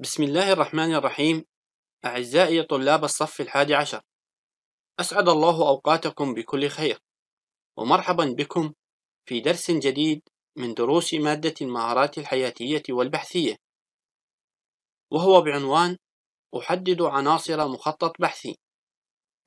بسم الله الرحمن الرحيم أعزائي طلاب الصف الحادي عشر أسعد الله أوقاتكم بكل خير ومرحبا بكم في درس جديد من دروس مادة المهارات الحياتية والبحثية وهو بعنوان أحدد عناصر مخطط بحثي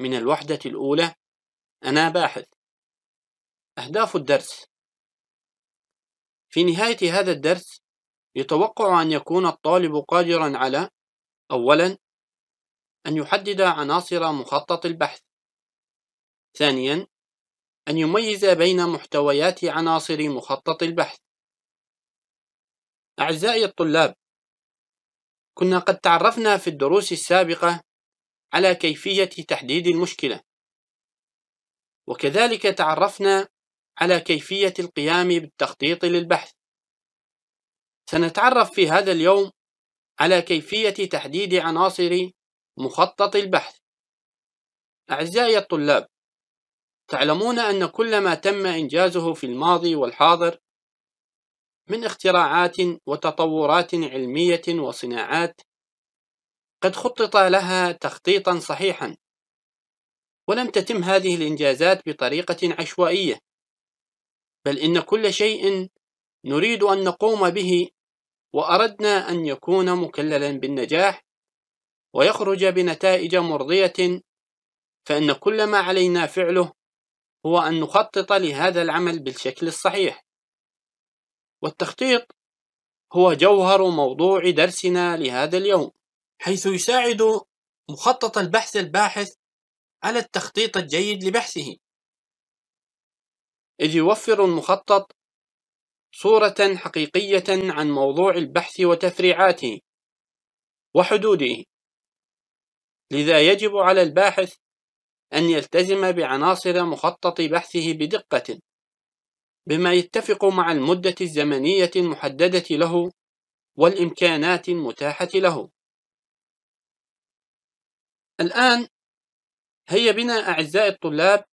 من الوحدة الأولى أنا باحث أهداف الدرس في نهاية هذا الدرس يتوقع أن يكون الطالب قادرا على أولا أن يحدد عناصر مخطط البحث ثانيا أن يميز بين محتويات عناصر مخطط البحث أعزائي الطلاب كنا قد تعرفنا في الدروس السابقة على كيفية تحديد المشكلة وكذلك تعرفنا على كيفية القيام بالتخطيط للبحث سنتعرف في هذا اليوم على كيفية تحديد عناصر مخطط البحث أعزائي الطلاب تعلمون أن كل ما تم إنجازه في الماضي والحاضر من اختراعات وتطورات علمية وصناعات قد خطط لها تخطيطا صحيحا ولم تتم هذه الإنجازات بطريقة عشوائية بل إن كل شيء نريد أن نقوم به وأردنا أن يكون مكللا بالنجاح ويخرج بنتائج مرضية فإن كل ما علينا فعله هو أن نخطط لهذا العمل بالشكل الصحيح والتخطيط هو جوهر موضوع درسنا لهذا اليوم حيث يساعد مخطط البحث الباحث على التخطيط الجيد لبحثه إذ يوفر المخطط صورة حقيقية عن موضوع البحث وتفريعاته وحدوده لذا يجب على الباحث أن يلتزم بعناصر مخطط بحثه بدقة بما يتفق مع المدة الزمنية المحددة له والإمكانات المتاحة له الآن هيا بنا أعزائي الطلاب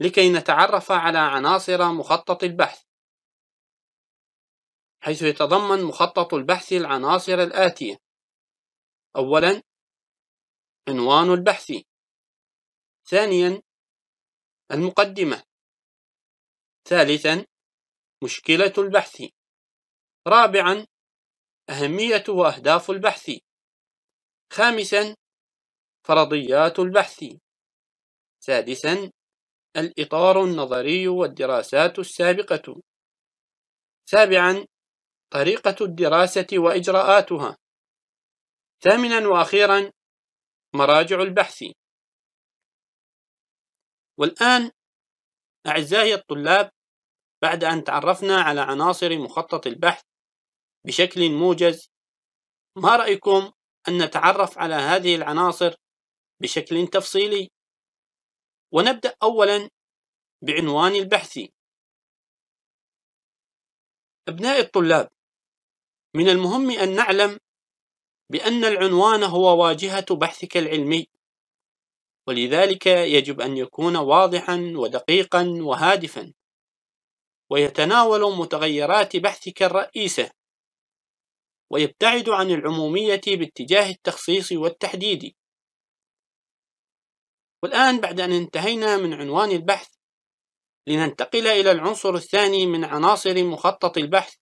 لكي نتعرف على عناصر مخطط البحث حيث يتضمن مخطط البحث العناصر الآتية أولا عنوان البحث ثانيا المقدمة ثالثا مشكلة البحث رابعا أهمية وأهداف البحث خامسا فرضيات البحث سادسا الإطار النظري والدراسات السابقة سابعا طريقة الدراسة وإجراءاتها ثامنا وأخيرا مراجع البحث والآن أعزائي الطلاب بعد أن تعرفنا على عناصر مخطط البحث بشكل موجز ما رأيكم أن نتعرف على هذه العناصر بشكل تفصيلي ونبدأ أولا بعنوان البحث أبناء الطلاب من المهم أن نعلم بأن العنوان هو واجهة بحثك العلمي ولذلك يجب أن يكون واضحا ودقيقا وهادفا ويتناول متغيرات بحثك الرئيسة ويبتعد عن العمومية باتجاه التخصيص والتحديد والآن بعد أن انتهينا من عنوان البحث لننتقل إلى العنصر الثاني من عناصر مخطط البحث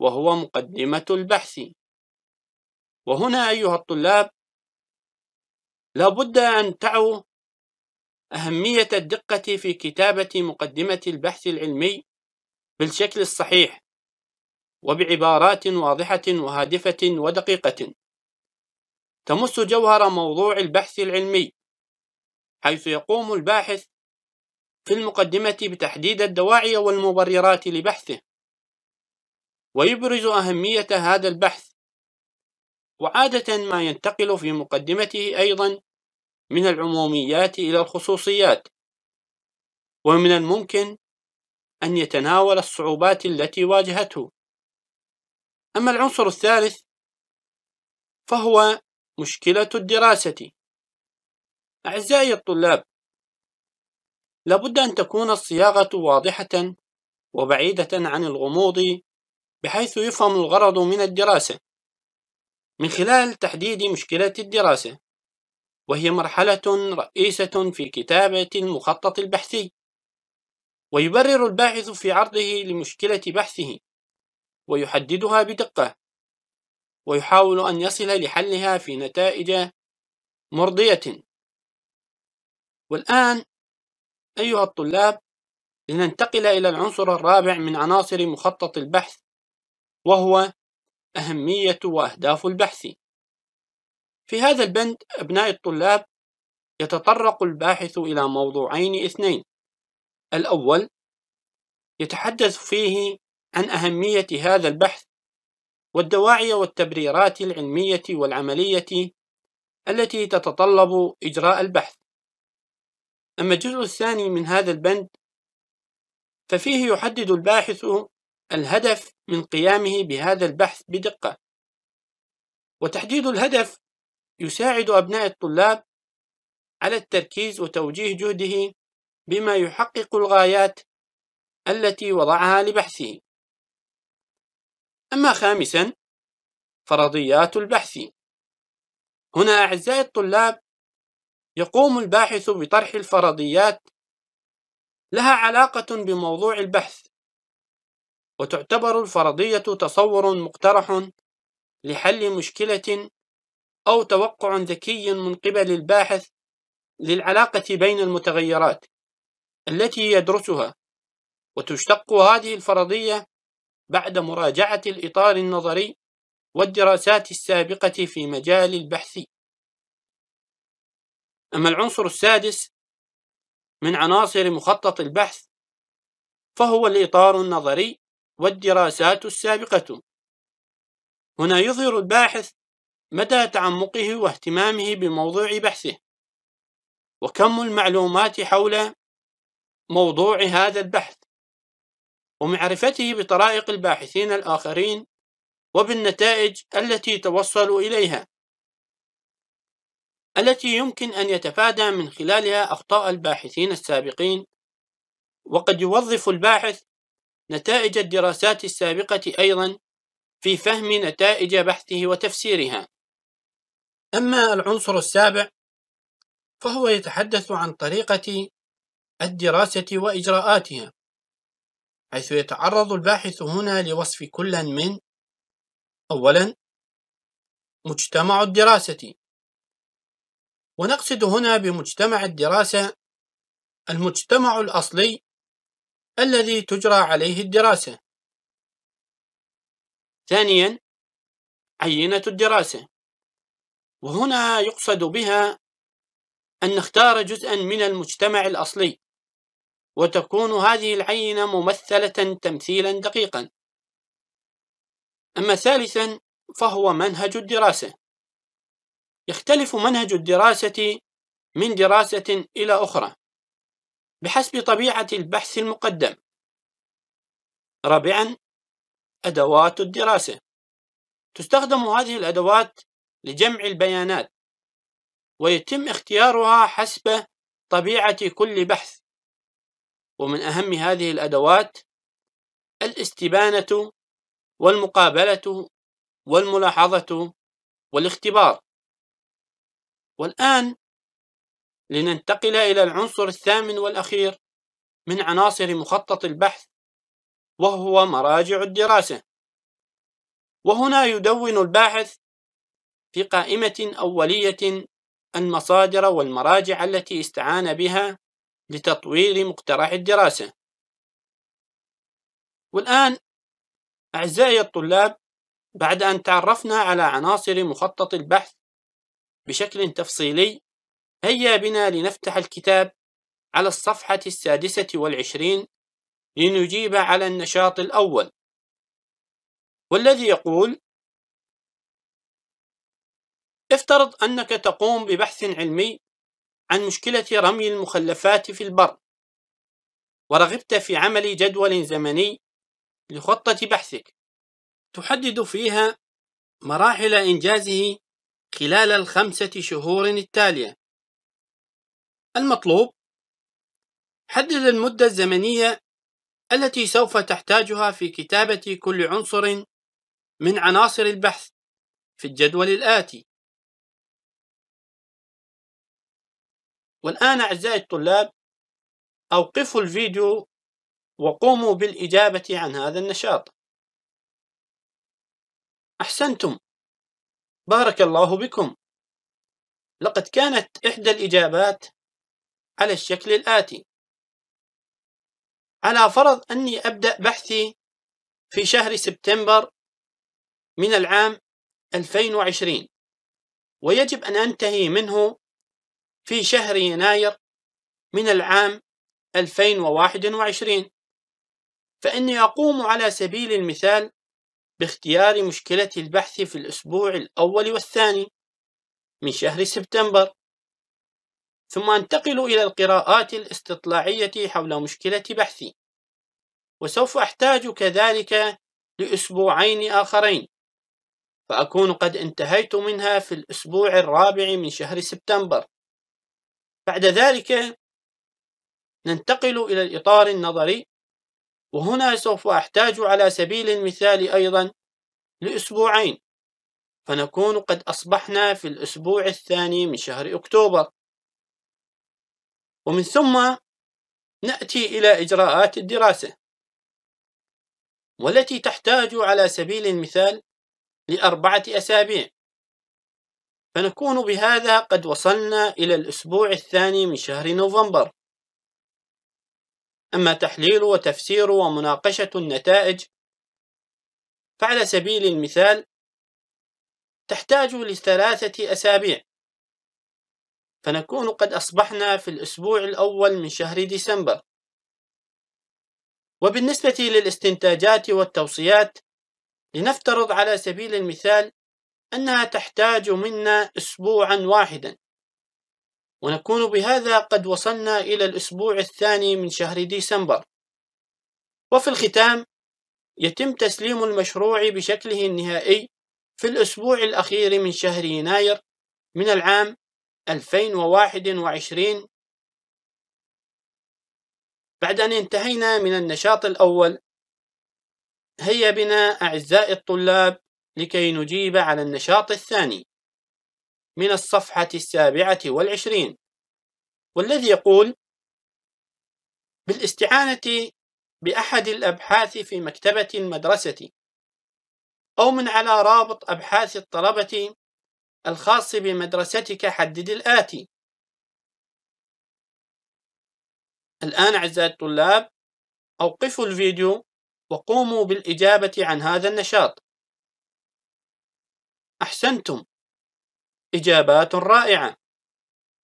وهو مقدمة البحث وهنا أيها الطلاب لابد أن تعوا أهمية الدقة في كتابة مقدمة البحث العلمي بالشكل الصحيح وبعبارات واضحة وهادفة ودقيقة تمس جوهر موضوع البحث العلمي حيث يقوم الباحث في المقدمة بتحديد الدواعي والمبررات لبحثه ويبرز أهمية هذا البحث وعادة ما ينتقل في مقدمته أيضا من العموميات إلى الخصوصيات ومن الممكن أن يتناول الصعوبات التي واجهته أما العنصر الثالث فهو مشكلة الدراسة أعزائي الطلاب لابد أن تكون الصياغة واضحة وبعيدة عن الغموض بحيث يفهم الغرض من الدراسة من خلال تحديد مشكلات الدراسة وهي مرحلة رئيسة في كتابة المخطط البحثي ويبرر الباحث في عرضه لمشكلة بحثه ويحددها بدقة ويحاول أن يصل لحلها في نتائج مرضية والآن أيها الطلاب لننتقل إلى العنصر الرابع من عناصر مخطط البحث وهو أهمية وأهداف البحث في هذا البند أبناء الطلاب يتطرق الباحث إلى موضوعين اثنين الأول يتحدث فيه عن أهمية هذا البحث والدواعي والتبريرات العلمية والعملية التي تتطلب إجراء البحث أما الجزء الثاني من هذا البند ففيه يحدد الباحث الهدف من قيامه بهذا البحث بدقة وتحديد الهدف يساعد أبناء الطلاب على التركيز وتوجيه جهده بما يحقق الغايات التي وضعها لبحثه أما خامسا فرضيات البحث هنا أعزائي الطلاب يقوم الباحث بطرح الفرضيات لها علاقة بموضوع البحث وتعتبر الفرضية تصور مقترح لحل مشكلة أو توقع ذكي من قبل الباحث للعلاقة بين المتغيرات التي يدرسها وتشتق هذه الفرضية بعد مراجعة الإطار النظري والدراسات السابقة في مجال البحث أما العنصر السادس من عناصر مخطط البحث فهو الإطار النظري والدراسات السابقة هنا يظهر الباحث مدى تعمقه واهتمامه بموضوع بحثه وكم المعلومات حول موضوع هذا البحث ومعرفته بطرائق الباحثين الآخرين وبالنتائج التي توصلوا إليها التي يمكن أن يتفادى من خلالها أخطاء الباحثين السابقين وقد يوظف الباحث نتائج الدراسات السابقة أيضا في فهم نتائج بحثه وتفسيرها. أما العنصر السابع فهو يتحدث عن طريقة الدراسة وإجراءاتها، حيث يتعرض الباحث هنا لوصف كل من أولا مجتمع الدراسة ونقصد هنا بمجتمع الدراسة المجتمع الأصلي الذي تجرى عليه الدراسة ثانيا عينة الدراسة وهنا يقصد بها أن نختار جزءا من المجتمع الأصلي وتكون هذه العينة ممثلة تمثيلا دقيقا أما ثالثا فهو منهج الدراسة يختلف منهج الدراسة من دراسة إلى أخرى بحسب طبيعة البحث المقدم رابعا أدوات الدراسة تستخدم هذه الأدوات لجمع البيانات ويتم اختيارها حسب طبيعة كل بحث ومن أهم هذه الأدوات الاستبانة والمقابلة والملاحظة والاختبار والآن لننتقل إلى العنصر الثامن والأخير من عناصر مخطط البحث وهو مراجع الدراسة وهنا يدون الباحث في قائمة أولية المصادر والمراجع التي استعان بها لتطوير مقترح الدراسة والآن أعزائي الطلاب بعد أن تعرفنا على عناصر مخطط البحث بشكل تفصيلي هيا بنا لنفتح الكتاب على الصفحة السادسة والعشرين لنجيب على النشاط الأول والذي يقول افترض أنك تقوم ببحث علمي عن مشكلة رمي المخلفات في البر ورغبت في عمل جدول زمني لخطة بحثك تحدد فيها مراحل إنجازه خلال الخمسة شهور التالية المطلوب حدد المدة الزمنية التي سوف تحتاجها في كتابة كل عنصر من عناصر البحث في الجدول الآتي والآن أعزائي الطلاب أوقفوا الفيديو وقوموا بالإجابة عن هذا النشاط أحسنتم بارك الله بكم لقد كانت إحدى الإجابات على الشكل الآتي على فرض أني أبدأ بحثي في شهر سبتمبر من العام 2020 ويجب أن أنتهي منه في شهر يناير من العام 2021 فإني أقوم على سبيل المثال باختيار مشكلة البحث في الأسبوع الأول والثاني من شهر سبتمبر ثم أنتقل إلى القراءات الاستطلاعية حول مشكلة بحثي وسوف أحتاج كذلك لأسبوعين آخرين فأكون قد انتهيت منها في الأسبوع الرابع من شهر سبتمبر بعد ذلك ننتقل إلى الإطار النظري وهنا سوف أحتاج على سبيل المثال أيضا لأسبوعين فنكون قد أصبحنا في الأسبوع الثاني من شهر أكتوبر ومن ثم ناتي الى اجراءات الدراسه والتي تحتاج على سبيل المثال لاربعه اسابيع فنكون بهذا قد وصلنا الى الاسبوع الثاني من شهر نوفمبر اما تحليل وتفسير ومناقشه النتائج فعلى سبيل المثال تحتاج لثلاثه اسابيع فنكون قد أصبحنا في الأسبوع الأول من شهر ديسمبر وبالنسبة للاستنتاجات والتوصيات لنفترض على سبيل المثال أنها تحتاج منا أسبوعا واحدا ونكون بهذا قد وصلنا إلى الأسبوع الثاني من شهر ديسمبر وفي الختام يتم تسليم المشروع بشكله النهائي في الأسبوع الأخير من شهر يناير من العام 2021 بعد أن انتهينا من النشاط الأول هيا بنا أعزائي الطلاب لكي نجيب على النشاط الثاني من الصفحة السابعة والعشرين والذي يقول بالاستعانة بأحد الأبحاث في مكتبة المدرسة أو من على رابط أبحاث الطلبة الخاص بمدرستك حدد الآتي الآن أعزائي الطلاب أوقفوا الفيديو وقوموا بالإجابة عن هذا النشاط أحسنتم إجابات رائعة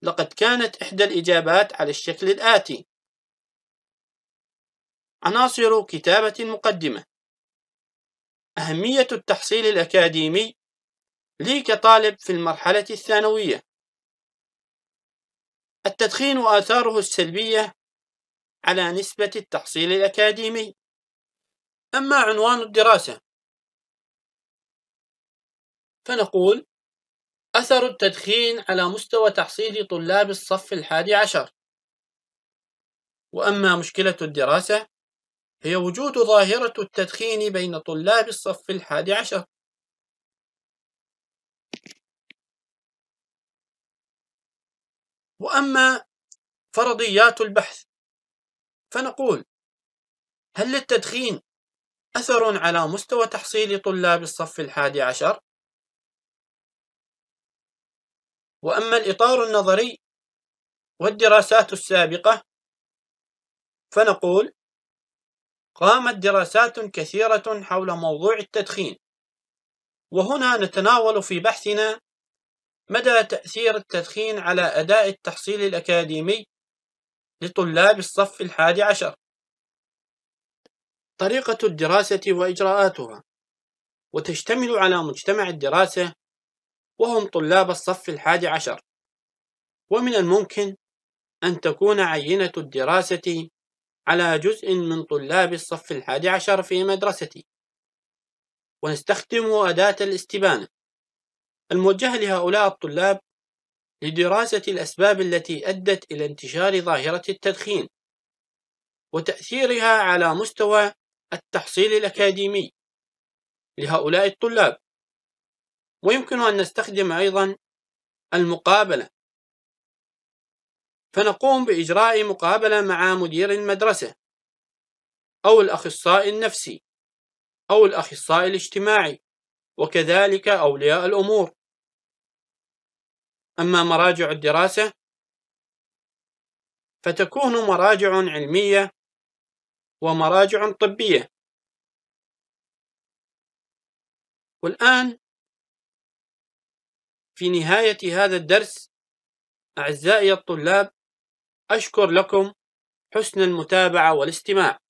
لقد كانت إحدى الإجابات على الشكل الآتي عناصر كتابة المقدمة أهمية التحصيل الأكاديمي لي كطالب في المرحلة الثانوية التدخين وآثاره السلبية على نسبة التحصيل الأكاديمي أما عنوان الدراسة فنقول أثر التدخين على مستوى تحصيل طلاب الصف الحادي عشر وأما مشكلة الدراسة هي وجود ظاهرة التدخين بين طلاب الصف الحادي عشر وأما فرضيات البحث فنقول هل للتدخين أثر على مستوى تحصيل طلاب الصف الحادي عشر؟ وأما الإطار النظري والدراسات السابقة فنقول قامت دراسات كثيرة حول موضوع التدخين وهنا نتناول في بحثنا مدى تأثير التدخين على أداء التحصيل الأكاديمي لطلاب الصف الحادي عشر طريقة الدراسة وإجراءاتها وتشتمل على مجتمع الدراسة وهم طلاب الصف الحادي عشر ومن الممكن أن تكون عينة الدراسة على جزء من طلاب الصف الحادي عشر في مدرستي ونستخدم أداة الاستبانة الموجهة لهؤلاء الطلاب لدراسة الأسباب التي أدت إلى انتشار ظاهرة التدخين وتأثيرها على مستوى التحصيل الأكاديمي لهؤلاء الطلاب ويمكن أن نستخدم أيضا المقابلة فنقوم بإجراء مقابلة مع مدير المدرسة أو الأخصائي النفسي أو الأخصائي الاجتماعي وكذلك أولياء الأمور أما مراجع الدراسة فتكون مراجع علمية ومراجع طبية والآن في نهاية هذا الدرس أعزائي الطلاب أشكر لكم حسن المتابعة والاستماع